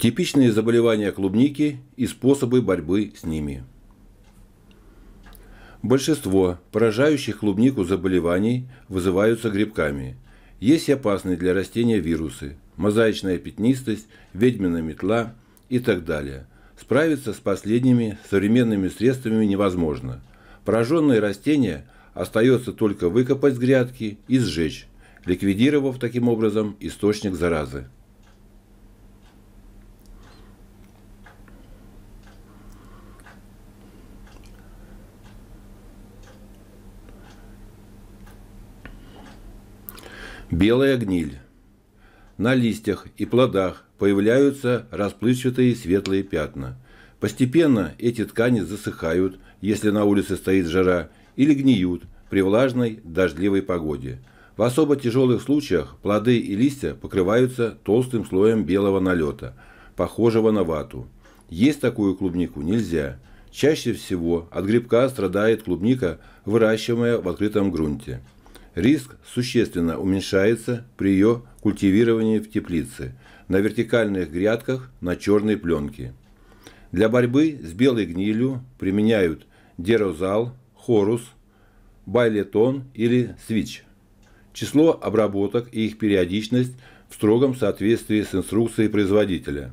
Типичные заболевания клубники и способы борьбы с ними. Большинство поражающих клубнику заболеваний вызываются грибками. Есть и опасные для растения вирусы, мозаичная пятнистость, ведьмина метла и так далее. Справиться с последними современными средствами невозможно. Пораженные растения остается только выкопать с грядки и сжечь, ликвидировав таким образом источник заразы. Белая гниль. На листьях и плодах появляются расплывчатые светлые пятна. Постепенно эти ткани засыхают, если на улице стоит жара, или гниют при влажной дождливой погоде. В особо тяжелых случаях плоды и листья покрываются толстым слоем белого налета, похожего на вату. Есть такую клубнику нельзя. Чаще всего от грибка страдает клубника, выращиваемая в открытом грунте. Риск существенно уменьшается при ее культивировании в теплице, на вертикальных грядках на черной пленке. Для борьбы с белой гнилью применяют дерозал, хорус, байлетон или свич. Число обработок и их периодичность в строгом соответствии с инструкцией производителя.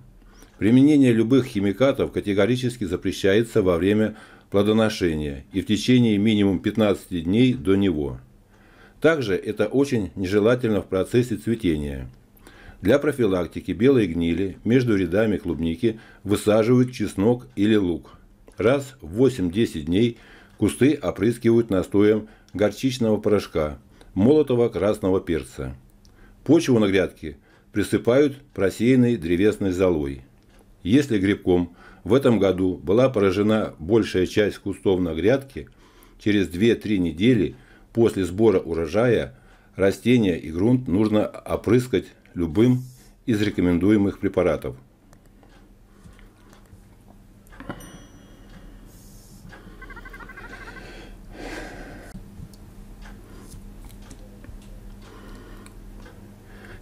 Применение любых химикатов категорически запрещается во время плодоношения и в течение минимум 15 дней до него. Также это очень нежелательно в процессе цветения. Для профилактики белой гнили между рядами клубники высаживают чеснок или лук. Раз в 8-10 дней кусты опрыскивают настоем горчичного порошка, молотого красного перца. Почву на грядке присыпают просеянной древесной золой. Если грибком в этом году была поражена большая часть кустов на грядке, через 2-3 недели – После сбора урожая растения и грунт нужно опрыскать любым из рекомендуемых препаратов.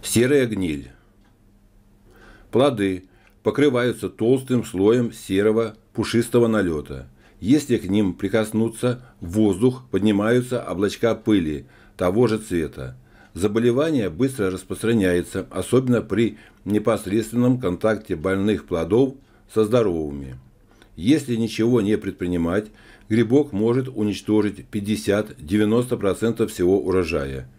Серая гниль. Плоды покрываются толстым слоем серого пушистого налета – если к ним прикоснуться в воздух, поднимаются облачка пыли того же цвета. Заболевание быстро распространяется, особенно при непосредственном контакте больных плодов со здоровыми. Если ничего не предпринимать, грибок может уничтожить 50-90% всего урожая.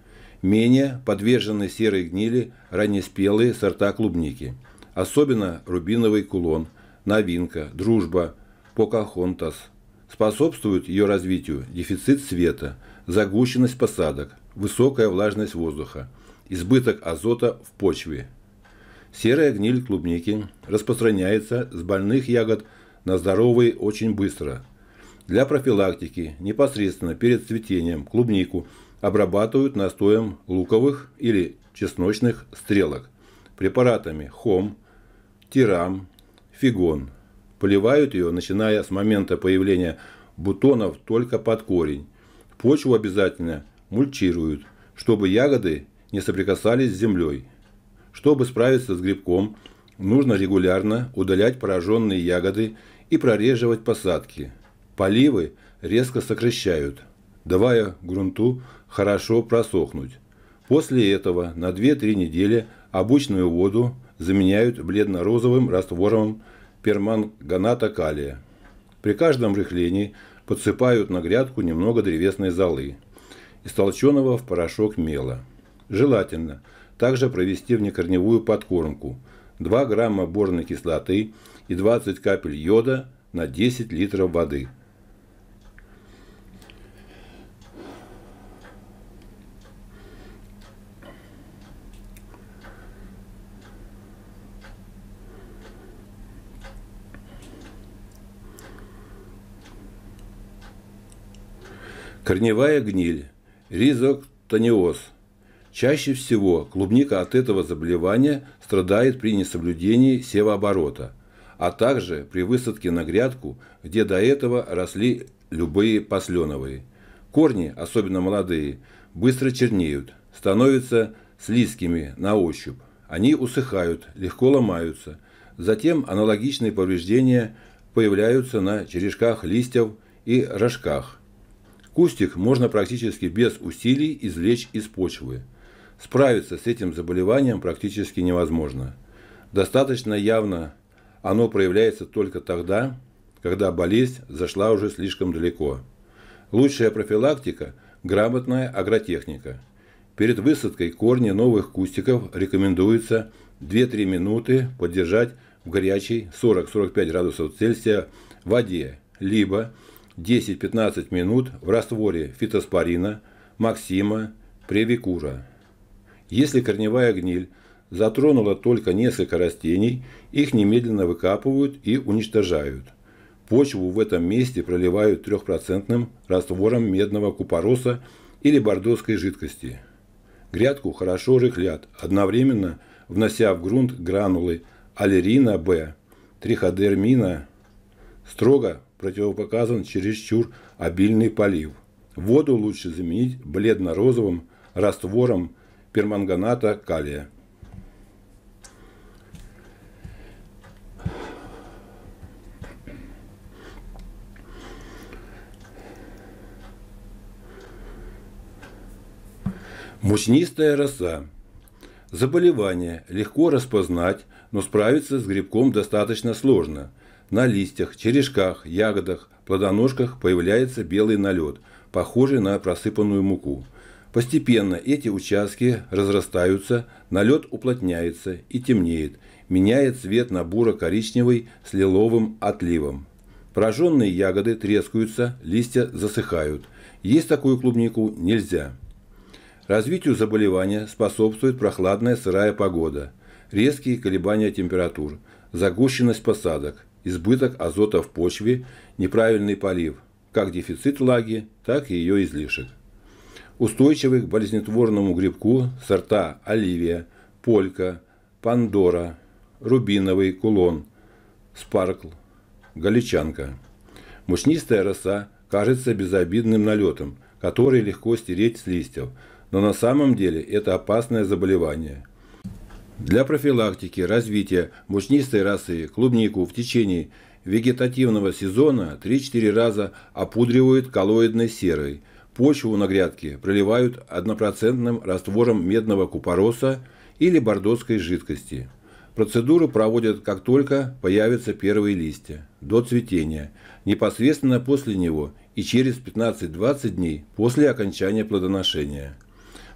Менее подвержены серой гнили раннеспелые сорта клубники, особенно рубиновый кулон, новинка, дружба, Покахонтас. Способствует ее развитию дефицит света, загущенность посадок, высокая влажность воздуха, избыток азота в почве. Серая гниль клубники распространяется с больных ягод на здоровые очень быстро. Для профилактики непосредственно перед цветением клубнику обрабатывают настоем луковых или чесночных стрелок, препаратами хом, тирам, фигон – Поливают ее, начиная с момента появления бутонов, только под корень. Почву обязательно мульчируют, чтобы ягоды не соприкасались с землей. Чтобы справиться с грибком, нужно регулярно удалять пораженные ягоды и прореживать посадки. Поливы резко сокращают, давая грунту хорошо просохнуть. После этого на 2-3 недели обычную воду заменяют бледно-розовым раствором перманганата калия. При каждом рыхлении подсыпают на грядку немного древесной золы, истолченного в порошок мела. Желательно также провести внекорневую подкормку 2 грамма борной кислоты и 20 капель йода на 10 литров воды – Корневая гниль, ризоктониоз. Чаще всего клубника от этого заболевания страдает при несоблюдении севооборота, а также при высадке на грядку, где до этого росли любые посленовые. Корни, особенно молодые, быстро чернеют, становятся слизкими на ощупь. Они усыхают, легко ломаются. Затем аналогичные повреждения появляются на черешках листьев и рожках – Кустик можно практически без усилий извлечь из почвы. Справиться с этим заболеванием практически невозможно. Достаточно явно оно проявляется только тогда, когда болезнь зашла уже слишком далеко. Лучшая профилактика – грамотная агротехника. Перед высадкой корни новых кустиков рекомендуется 2-3 минуты подержать в горячей 40-45 градусов Цельсия воде, либо – 10-15 минут в растворе фитоспорина, максима, превикура. Если корневая гниль затронула только несколько растений, их немедленно выкапывают и уничтожают. Почву в этом месте проливают трехпроцентным раствором медного купороса или бордоской жидкости. Грядку хорошо рыхлят, одновременно внося в грунт гранулы аллерина Б, триходермина, строго противопоказан чересчур обильный полив. Воду лучше заменить бледно-розовым раствором перманганата калия. Мучнистая роса. Заболевание легко распознать, но справиться с грибком достаточно сложно – на листьях, черешках, ягодах, плодоножках появляется белый налет, похожий на просыпанную муку. Постепенно эти участки разрастаются, налет уплотняется и темнеет, меняя цвет на буро-коричневый с лиловым отливом. Пораженные ягоды трескаются, листья засыхают. Есть такую клубнику нельзя. Развитию заболевания способствует прохладная сырая погода, резкие колебания температур, загущенность посадок, избыток азота в почве, неправильный полив, как дефицит влаги, так и ее излишек. Устойчивы к болезнетворному грибку сорта оливия, полька, пандора, рубиновый кулон, спаркл, галичанка. Мучнистая роса кажется безобидным налетом, который легко стереть с листьев, но на самом деле это опасное заболевание – для профилактики развития мучнистой расы клубнику в течение вегетативного сезона 3-4 раза опудривают коллоидной серой. Почву на грядке проливают однопроцентным раствором медного купороса или бордоской жидкости. Процедуру проводят как только появятся первые листья, до цветения, непосредственно после него и через 15-20 дней после окончания плодоношения.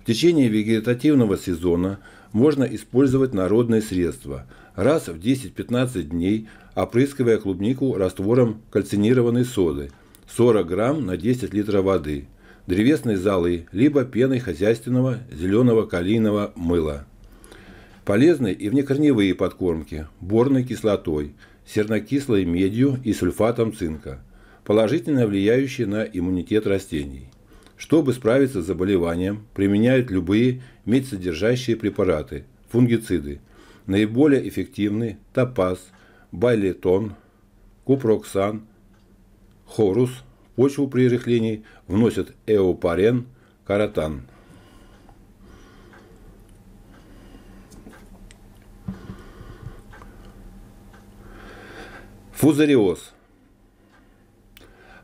В течение вегетативного сезона – можно использовать народные средства раз в 10-15 дней, опрыскивая клубнику раствором кальцинированной соды 40 грамм на 10 литров воды, древесной золы, либо пеной хозяйственного зеленого калийного мыла. Полезны и внекорневые подкормки борной кислотой, сернокислой медью и сульфатом цинка, положительно влияющие на иммунитет растений. Чтобы справиться с заболеванием, применяют любые медсодержащие препараты, фунгициды. Наиболее эффективны топаз, байлетон, купроксан, хорус. В почву при рыхлении вносят эопарен, каратан. Фузариоз –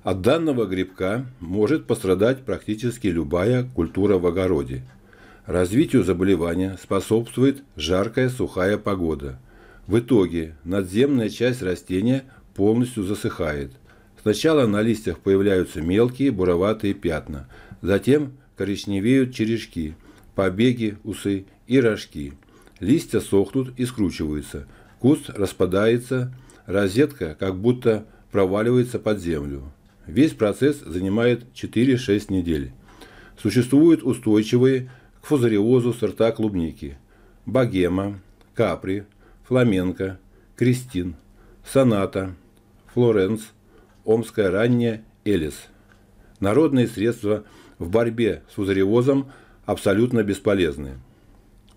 от данного грибка может пострадать практически любая культура в огороде. Развитию заболевания способствует жаркая сухая погода. В итоге надземная часть растения полностью засыхает. Сначала на листьях появляются мелкие буроватые пятна, затем коричневеют черешки, побеги, усы и рожки. Листья сохнут и скручиваются, куст распадается, розетка как будто проваливается под землю. Весь процесс занимает 4-6 недель. Существуют устойчивые к фузариозу сорта клубники – богема, капри, фламенко, Кристин, соната, Флоренс, омская ранняя, элис. Народные средства в борьбе с фузариозом абсолютно бесполезны.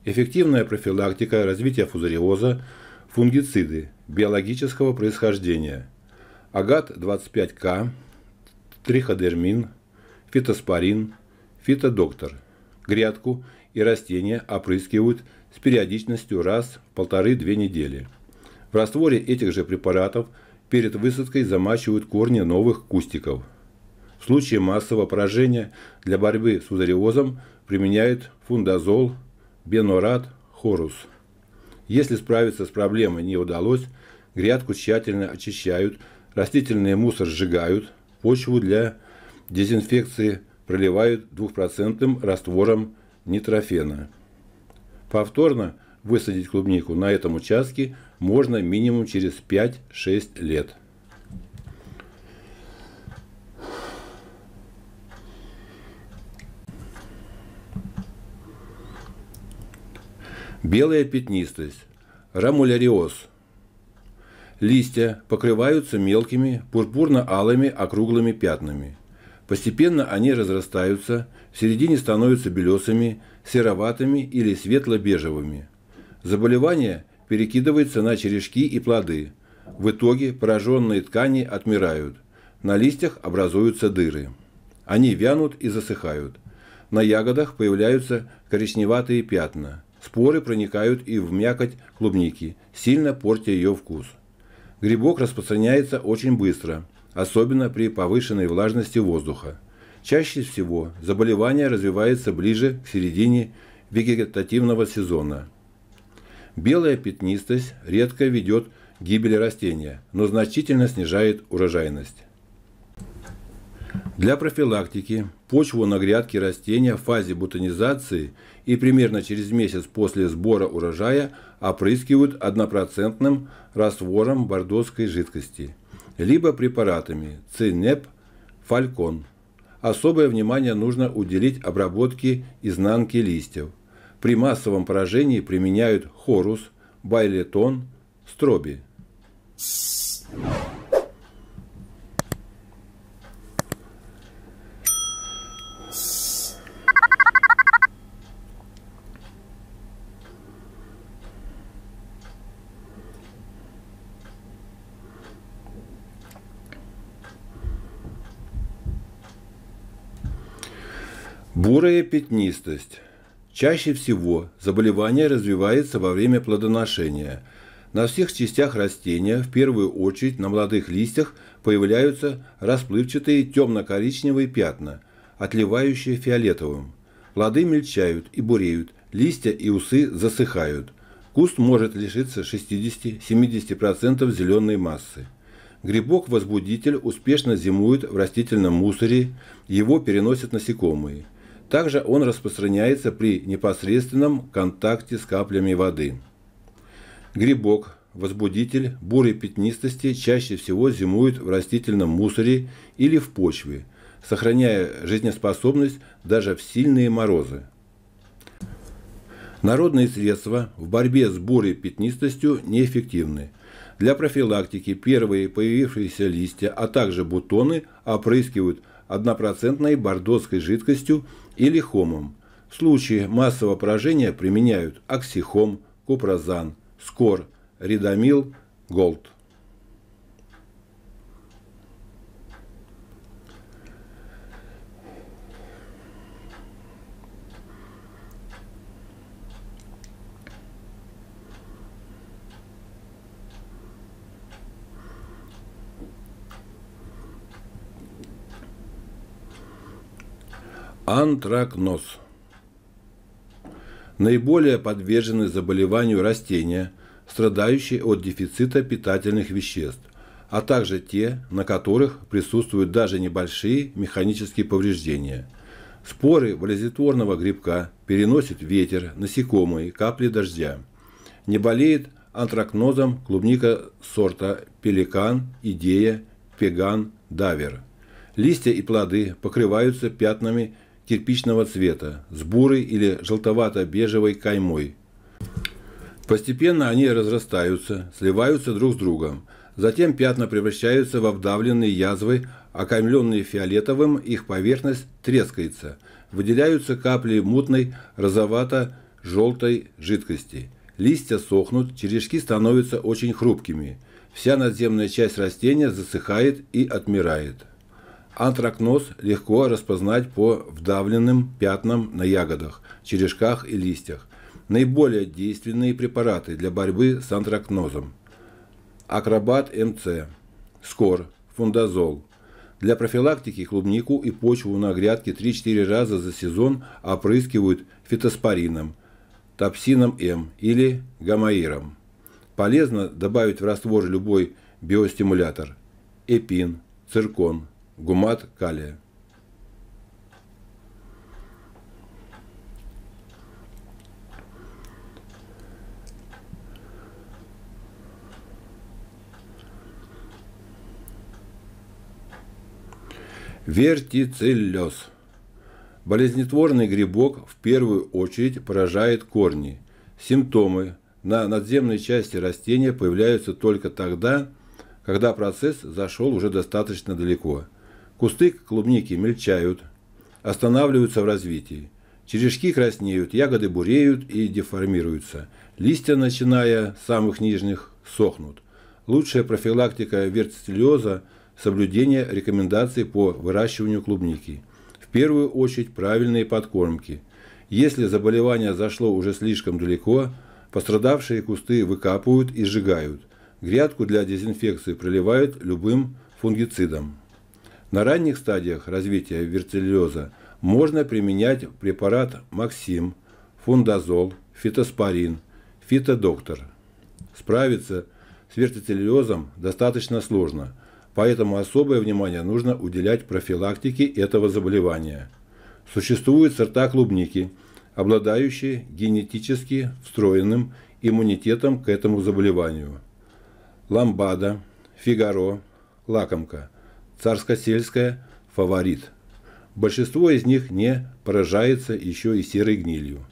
Эффективная профилактика развития фузариоза – фунгициды биологического происхождения – агат-25К, триходермин, фитоспорин, фитодоктор. Грядку и растения опрыскивают с периодичностью раз в полторы-две недели. В растворе этих же препаратов перед высадкой замачивают корни новых кустиков. В случае массового поражения для борьбы с узариозом применяют фундазол, бенорат, хорус. Если справиться с проблемой не удалось, грядку тщательно очищают, растительный мусор сжигают, почву для дезинфекции проливают двухпроцентным раствором нитрофена. Повторно высадить клубнику на этом участке можно минимум через 5-6 лет. Белая пятнистость. Рамуляриоз – Листья покрываются мелкими пурпурно-алыми округлыми пятнами. Постепенно они разрастаются, в середине становятся белесыми, сероватыми или светло-бежевыми. Заболевание перекидывается на черешки и плоды. В итоге пораженные ткани отмирают. На листьях образуются дыры. Они вянут и засыхают. На ягодах появляются коричневатые пятна. Споры проникают и в мякоть клубники, сильно портя ее вкус. Грибок распространяется очень быстро, особенно при повышенной влажности воздуха. Чаще всего заболевание развивается ближе к середине вегетативного сезона. Белая пятнистость редко ведет к гибели растения, но значительно снижает урожайность. Для профилактики почву на грядке растения в фазе бутонизации и примерно через месяц после сбора урожая опрыскивают однопроцентным раствором бордоской жидкости, либо препаратами цинеп, фалькон. Особое внимание нужно уделить обработке изнанки листьев. При массовом поражении применяют хорус, байлетон, строби. Бурая пятнистость. Чаще всего заболевание развивается во время плодоношения. На всех частях растения, в первую очередь на молодых листьях, появляются расплывчатые темно-коричневые пятна, отливающие фиолетовым. Плоды мельчают и буреют, листья и усы засыхают. Куст может лишиться 60-70% зеленой массы. Грибок-возбудитель успешно зимует в растительном мусоре, его переносят насекомые – также он распространяется при непосредственном контакте с каплями воды. Грибок, возбудитель бурой пятнистости, чаще всего зимует в растительном мусоре или в почве, сохраняя жизнеспособность даже в сильные морозы. Народные средства в борьбе с бурой пятнистостью неэффективны. Для профилактики первые появившиеся листья, а также бутоны опрыскивают однопроцентной бордоской жидкостью или хомом. В случае массового поражения применяют оксихом, купрозан, скор, ридамил, голд. Антракноз. Наиболее подвержены заболеванию растения, страдающие от дефицита питательных веществ, а также те, на которых присутствуют даже небольшие механические повреждения. Споры валезитворного грибка переносит ветер, насекомые, капли дождя. Не болеет антракнозом клубника сорта пеликан, идея, пеган, давер. Листья и плоды покрываются пятнами кирпичного цвета с бурой или желтовато-бежевой каймой. Постепенно они разрастаются, сливаются друг с другом. Затем пятна превращаются во вдавленные язвы, окаймленные фиолетовым, их поверхность трескается. Выделяются капли мутной, розовато-желтой жидкости. Листья сохнут, черешки становятся очень хрупкими. Вся надземная часть растения засыхает и отмирает. Антракноз легко распознать по вдавленным пятнам на ягодах, черешках и листьях. Наиболее действенные препараты для борьбы с антракнозом. Акробат МЦ, Скор, Фундазол. Для профилактики клубнику и почву на грядке 3-4 раза за сезон опрыскивают фитоспорином, топсином М или гамаиром. Полезно добавить в раствор любой биостимулятор – эпин, циркон, гумат калия. Вертицеллез. Болезнетворный грибок в первую очередь поражает корни. Симптомы на надземной части растения появляются только тогда, когда процесс зашел уже достаточно далеко – Кусты клубники мельчают, останавливаются в развитии. Черешки краснеют, ягоды буреют и деформируются. Листья, начиная с самых нижних, сохнут. Лучшая профилактика верцитилиоза – соблюдение рекомендаций по выращиванию клубники. В первую очередь правильные подкормки. Если заболевание зашло уже слишком далеко, пострадавшие кусты выкапывают и сжигают. Грядку для дезинфекции проливают любым фунгицидом. На ранних стадиях развития верцеллеза можно применять препарат Максим, фундазол, фитоспорин, фитодоктор. Справиться с вертицеллезом достаточно сложно, поэтому особое внимание нужно уделять профилактике этого заболевания. Существуют сорта клубники, обладающие генетически встроенным иммунитетом к этому заболеванию. Ламбада, фигаро, лакомка – царско-сельская, фаворит. Большинство из них не поражается еще и серой гнилью.